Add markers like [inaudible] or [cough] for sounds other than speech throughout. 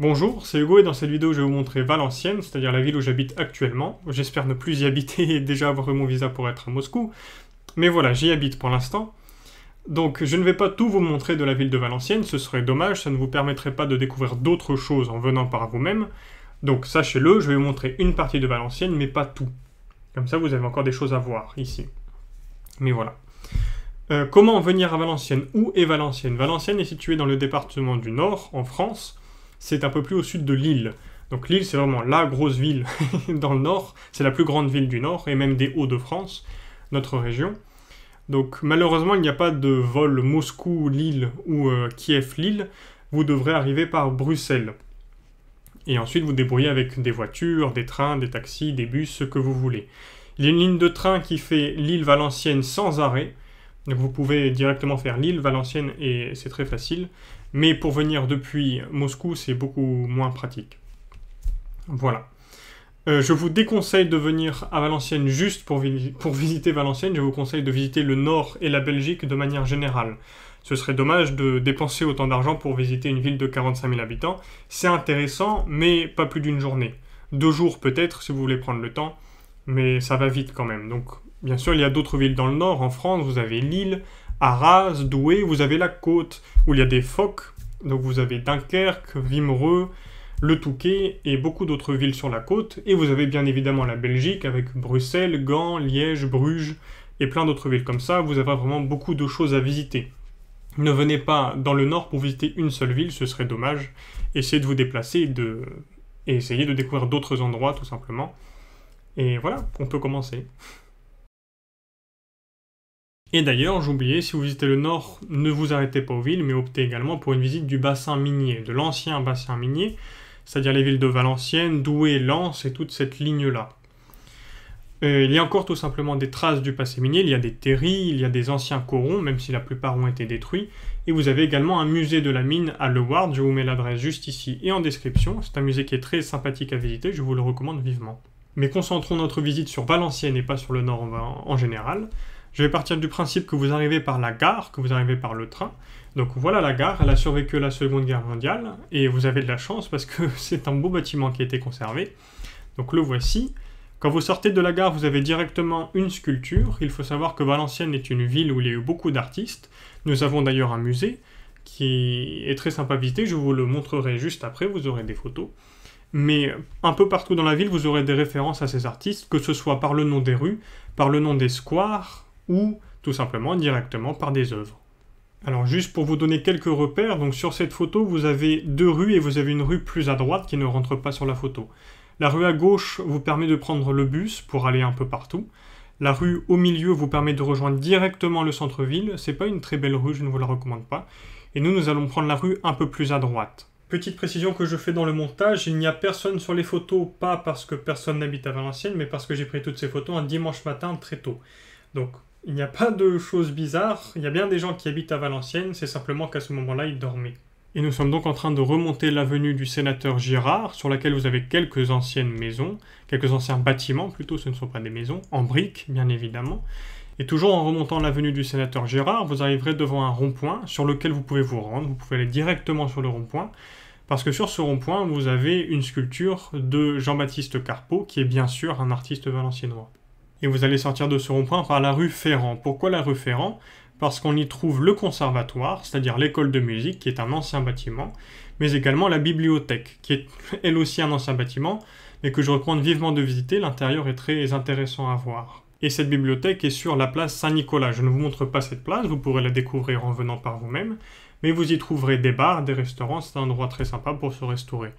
Bonjour, c'est Hugo et dans cette vidéo je vais vous montrer Valenciennes, c'est-à-dire la ville où j'habite actuellement. J'espère ne plus y habiter et déjà avoir eu mon visa pour être à Moscou. Mais voilà, j'y habite pour l'instant. Donc je ne vais pas tout vous montrer de la ville de Valenciennes, ce serait dommage, ça ne vous permettrait pas de découvrir d'autres choses en venant par vous-même. Donc sachez-le, je vais vous montrer une partie de Valenciennes, mais pas tout. Comme ça vous avez encore des choses à voir ici. Mais voilà. Euh, comment venir à Valenciennes Où est Valenciennes Valenciennes est située dans le département du Nord, en France c'est un peu plus au sud de Lille. Donc Lille, c'est vraiment la grosse ville [laughs] dans le nord, c'est la plus grande ville du nord, et même des Hauts-de-France, notre région. Donc malheureusement, il n'y a pas de vol Moscou-Lille ou euh, Kiev-Lille, vous devrez arriver par Bruxelles. Et ensuite, vous débrouillez avec des voitures, des trains, des taxis, des bus, ce que vous voulez. Il y a une ligne de train qui fait Lille-Valenciennes sans arrêt, donc vous pouvez directement faire Lille, Valenciennes, et c'est très facile. Mais pour venir depuis Moscou, c'est beaucoup moins pratique. Voilà. Euh, je vous déconseille de venir à Valenciennes juste pour, pour, visiter Valenciennes. Je vous conseille de visiter le Nord et la Belgique de manière générale. Ce serait dommage de dépenser autant d'argent pour visiter une ville de 45 000 habitants. C'est intéressant, mais pas plus d'une journée. Deux jours peut-être, si vous voulez prendre le temps, mais ça va vite quand même. Donc, bien sûr, il y a d'autres villes dans le Nord. En France, vous avez Lille, Arras, Douai, vous avez la côte où il y a des phoques. Donc vous avez Dunkerque, Vimereux, le Touquet et beaucoup d'autres villes sur la côte. Et vous avez bien évidemment la Belgique avec Bruxelles, Gand, Liège, Bruges et plein d'autres villes comme ça. Vous avez vraiment beaucoup de choses à visiter. Ne venez pas dans le nord pour visiter une seule ville, ce serait dommage. Essayez de vous déplacer de... et essayez de découvrir d'autres endroits tout simplement. Et voilà, on peut commencer. Et d'ailleurs, j'oubliais, si vous visitez le nord, ne vous arrêtez pas aux villes, mais optez également pour une visite du bassin minier, de l'ancien bassin minier, c'est-à-dire les villes de Valenciennes, Douai, Lens et toute cette ligne-là. Euh, il y a encore tout simplement des traces du passé minier, il y a des terries, il y a des anciens corons, même si la plupart ont été détruits, et vous avez également un musée de la mine à Leward, je vous mets l'adresse juste ici et en description, c'est un musée qui est très sympathique à visiter, je vous le recommande vivement. Mais concentrons notre visite sur Valenciennes et pas sur le nord en général. Je vais partir du principe que vous arrivez par la gare, que vous arrivez par le train. Donc voilà la gare, elle a survécu à la Seconde Guerre mondiale, et vous avez de la chance parce que [laughs] c'est un beau bâtiment qui a été conservé. Donc le voici. Quand vous sortez de la gare, vous avez directement une sculpture. Il faut savoir que Valenciennes est une ville où il y a eu beaucoup d'artistes. Nous avons d'ailleurs un musée qui est très sympa à visiter. Je vous le montrerai juste après, vous aurez des photos. Mais un peu partout dans la ville, vous aurez des références à ces artistes, que ce soit par le nom des rues, par le nom des squares, ou tout simplement directement par des œuvres. Alors juste pour vous donner quelques repères, donc sur cette photo vous avez deux rues et vous avez une rue plus à droite qui ne rentre pas sur la photo. La rue à gauche vous permet de prendre le bus pour aller un peu partout. La rue au milieu vous permet de rejoindre directement le centre-ville. C'est pas une très belle rue, je ne vous la recommande pas. Et nous, nous allons prendre la rue un peu plus à droite. Petite précision que je fais dans le montage, il n'y a personne sur les photos, pas parce que personne n'habite à Valenciennes, mais parce que j'ai pris toutes ces photos un dimanche matin très tôt. Donc il n'y a pas de choses bizarres, il y a bien des gens qui habitent à Valenciennes, c'est simplement qu'à ce moment-là, ils dormaient. Et nous sommes donc en train de remonter l'avenue du sénateur Girard, sur laquelle vous avez quelques anciennes maisons, quelques anciens bâtiments plutôt, ce ne sont pas des maisons, en briques bien évidemment. Et toujours en remontant l'avenue du sénateur Girard, vous arriverez devant un rond-point sur lequel vous pouvez vous rendre, vous pouvez aller directement sur le rond-point, parce que sur ce rond-point, vous avez une sculpture de Jean-Baptiste Carpeau, qui est bien sûr un artiste valenciennois et vous allez sortir de ce rond-point par la rue Ferrand. Pourquoi la rue Ferrand Parce qu'on y trouve le conservatoire, c'est-à-dire l'école de musique, qui est un ancien bâtiment, mais également la bibliothèque, qui est [laughs] elle aussi un ancien bâtiment, mais que je recommande vivement de visiter, l'intérieur est très intéressant à voir. Et cette bibliothèque est sur la place Saint-Nicolas. Je ne vous montre pas cette place, vous pourrez la découvrir en venant par vous-même, mais vous y trouverez des bars, des restaurants, c'est un endroit très sympa pour se restaurer.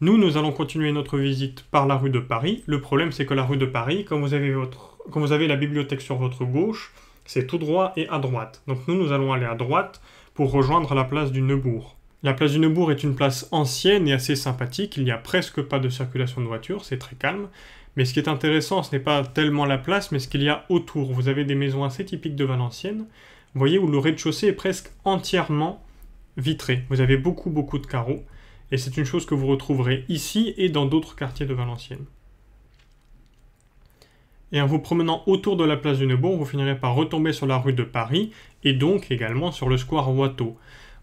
Nous, nous allons continuer notre visite par la rue de Paris. Le problème, c'est que la rue de Paris, quand vous avez, votre, quand vous avez la bibliothèque sur votre gauche, c'est tout droit et à droite. Donc nous, nous allons aller à droite pour rejoindre la place du Neubourg. La place du Neubourg est une place ancienne et assez sympathique. Il n'y a presque pas de circulation de voitures, c'est très calme. Mais ce qui est intéressant, ce n'est pas tellement la place, mais ce qu'il y a autour. Vous avez des maisons assez typiques de Valenciennes. Vous voyez où le rez-de-chaussée est presque entièrement vitré. Vous avez beaucoup, beaucoup de carreaux. Et c'est une chose que vous retrouverez ici et dans d'autres quartiers de Valenciennes. Et en vous promenant autour de la place du Neubourg, vous finirez par retomber sur la rue de Paris et donc également sur le square Watteau.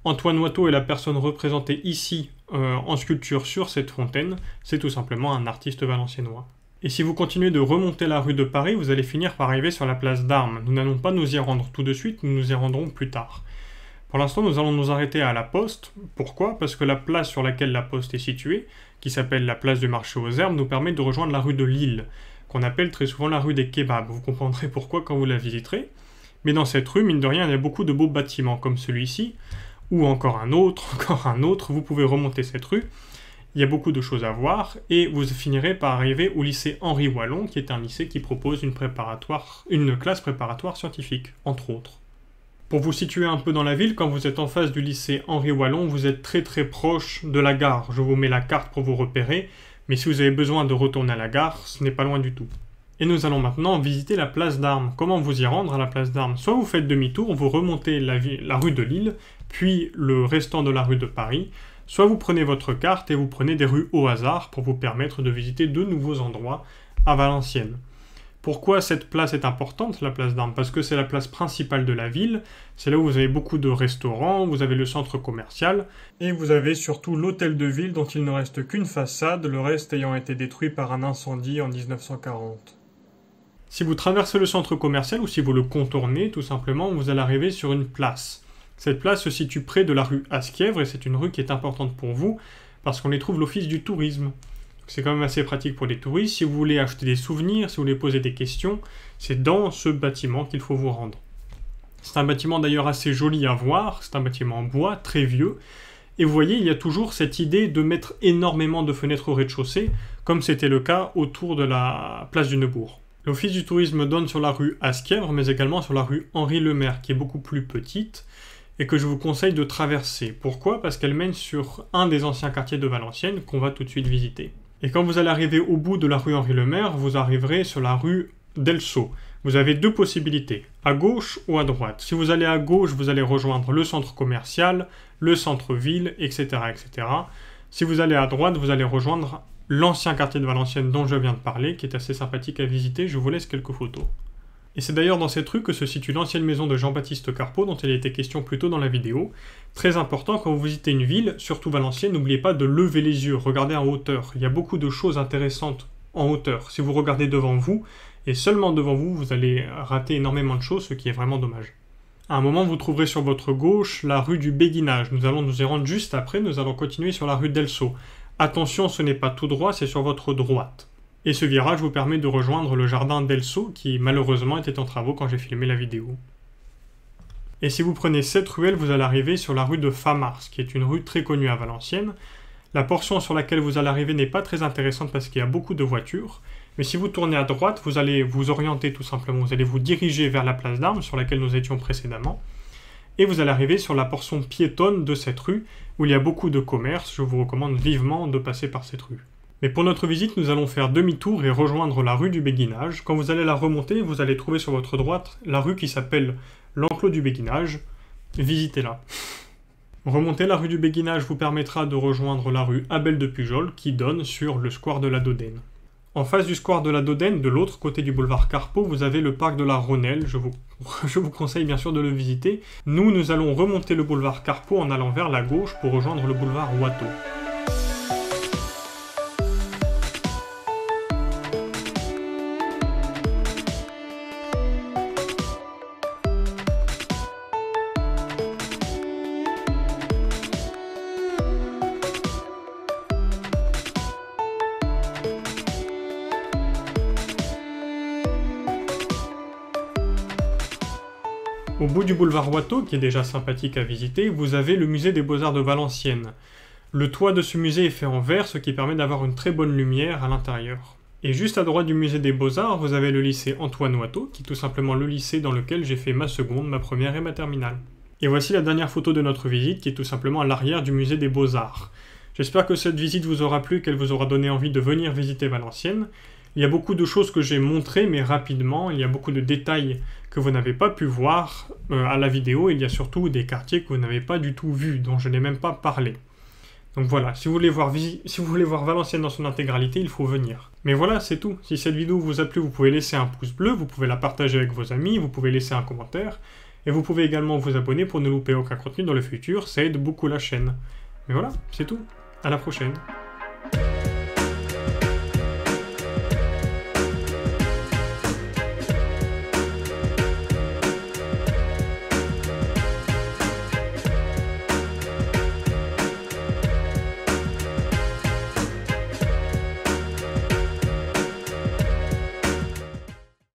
Antoine Watteau est la personne représentée ici euh, en sculpture sur cette fontaine, c'est tout simplement un artiste valenciennois. Et si vous continuez de remonter la rue de Paris, vous allez finir par arriver sur la place d'Armes. Nous n'allons pas nous y rendre tout de suite, nous nous y rendrons plus tard. Pour l'instant, nous allons nous arrêter à la poste. Pourquoi Parce que la place sur laquelle la poste est située, qui s'appelle la place du marché aux herbes, nous permet de rejoindre la rue de Lille, qu'on appelle très souvent la rue des kebabs. Vous comprendrez pourquoi quand vous la visiterez. Mais dans cette rue, mine de rien, il y a beaucoup de beaux bâtiments comme celui-ci, ou encore un autre, [laughs] encore un autre. Vous pouvez remonter cette rue. Il y a beaucoup de choses à voir et vous finirez par arriver au lycée Henri Wallon, qui est un lycée qui propose une, préparatoire, une classe préparatoire scientifique, entre autres. Pour vous situer un peu dans la ville, quand vous êtes en face du lycée Henri Wallon, vous êtes très très proche de la gare. Je vous mets la carte pour vous repérer, mais si vous avez besoin de retourner à la gare, ce n'est pas loin du tout. Et nous allons maintenant visiter la place d'armes. Comment vous y rendre à la place d'armes Soit vous faites demi-tour, vous remontez la, la rue de Lille, puis le restant de la rue de Paris, soit vous prenez votre carte et vous prenez des rues au hasard pour vous permettre de visiter de nouveaux endroits à Valenciennes. Pourquoi cette place est importante, la place d'armes Parce que c'est la place principale de la ville, c'est là où vous avez beaucoup de restaurants, vous avez le centre commercial, et vous avez surtout l'hôtel de ville dont il ne reste qu'une façade, le reste ayant été détruit par un incendie en 1940. Si vous traversez le centre commercial ou si vous le contournez, tout simplement, vous allez arriver sur une place. Cette place se situe près de la rue Askièvre et c'est une rue qui est importante pour vous parce qu'on y trouve l'office du tourisme. C'est quand même assez pratique pour les touristes. Si vous voulez acheter des souvenirs, si vous voulez poser des questions, c'est dans ce bâtiment qu'il faut vous rendre. C'est un bâtiment d'ailleurs assez joli à voir, c'est un bâtiment en bois, très vieux. Et vous voyez, il y a toujours cette idée de mettre énormément de fenêtres au rez-de-chaussée, comme c'était le cas autour de la place du Neubourg. L'Office du tourisme donne sur la rue Askièvre, mais également sur la rue Henri-Lemaire, qui est beaucoup plus petite et que je vous conseille de traverser. Pourquoi Parce qu'elle mène sur un des anciens quartiers de Valenciennes qu'on va tout de suite visiter. Et quand vous allez arriver au bout de la rue Henri-Lemaire, vous arriverez sur la rue Delceau. Vous avez deux possibilités, à gauche ou à droite. Si vous allez à gauche, vous allez rejoindre le centre commercial, le centre-ville, etc., etc. Si vous allez à droite, vous allez rejoindre l'ancien quartier de Valenciennes dont je viens de parler, qui est assez sympathique à visiter. Je vous laisse quelques photos. Et c'est d'ailleurs dans cette rue que se situe l'ancienne maison de Jean-Baptiste Carpeau dont il a été question plus tôt dans la vidéo. Très important, quand vous visitez une ville, surtout Valenciennes, n'oubliez pas de lever les yeux, regardez en hauteur. Il y a beaucoup de choses intéressantes en hauteur. Si vous regardez devant vous, et seulement devant vous, vous allez rater énormément de choses, ce qui est vraiment dommage. À un moment, vous trouverez sur votre gauche la rue du Béguinage. Nous allons nous y rendre juste après, nous allons continuer sur la rue d'Elso. Attention, ce n'est pas tout droit, c'est sur votre droite. Et ce virage vous permet de rejoindre le jardin d'Elso qui malheureusement était en travaux quand j'ai filmé la vidéo. Et si vous prenez cette ruelle, vous allez arriver sur la rue de Famars, qui est une rue très connue à Valenciennes. La portion sur laquelle vous allez arriver n'est pas très intéressante parce qu'il y a beaucoup de voitures. Mais si vous tournez à droite, vous allez vous orienter tout simplement, vous allez vous diriger vers la place d'armes sur laquelle nous étions précédemment. Et vous allez arriver sur la portion piétonne de cette rue, où il y a beaucoup de commerces. Je vous recommande vivement de passer par cette rue. Mais pour notre visite, nous allons faire demi-tour et rejoindre la rue du Béguinage. Quand vous allez la remonter, vous allez trouver sur votre droite la rue qui s'appelle l'enclos du Béguinage. Visitez-la. Remonter la rue du Béguinage vous permettra de rejoindre la rue Abel de Pujol qui donne sur le square de la Dodène. En face du square de la Dodène, de l'autre côté du boulevard Carpeau, vous avez le parc de la Ronelle. Je vous, [laughs] je vous conseille bien sûr de le visiter. Nous, nous allons remonter le boulevard Carpeau en allant vers la gauche pour rejoindre le boulevard Watteau. Au bout du boulevard Watteau, qui est déjà sympathique à visiter, vous avez le musée des beaux-arts de Valenciennes. Le toit de ce musée est fait en verre, ce qui permet d'avoir une très bonne lumière à l'intérieur. Et juste à droite du musée des beaux-arts, vous avez le lycée Antoine Watteau, qui est tout simplement le lycée dans lequel j'ai fait ma seconde, ma première et ma terminale. Et voici la dernière photo de notre visite, qui est tout simplement à l'arrière du musée des beaux-arts. J'espère que cette visite vous aura plu, qu'elle vous aura donné envie de venir visiter Valenciennes. Il y a beaucoup de choses que j'ai montrées, mais rapidement. Il y a beaucoup de détails que vous n'avez pas pu voir euh, à la vidéo. Il y a surtout des quartiers que vous n'avez pas du tout vus, dont je n'ai même pas parlé. Donc voilà, si vous, voulez voir si vous voulez voir Valenciennes dans son intégralité, il faut venir. Mais voilà, c'est tout. Si cette vidéo vous a plu, vous pouvez laisser un pouce bleu, vous pouvez la partager avec vos amis, vous pouvez laisser un commentaire, et vous pouvez également vous abonner pour ne louper aucun contenu dans le futur, ça aide beaucoup la chaîne. Mais voilà, c'est tout. À la prochaine.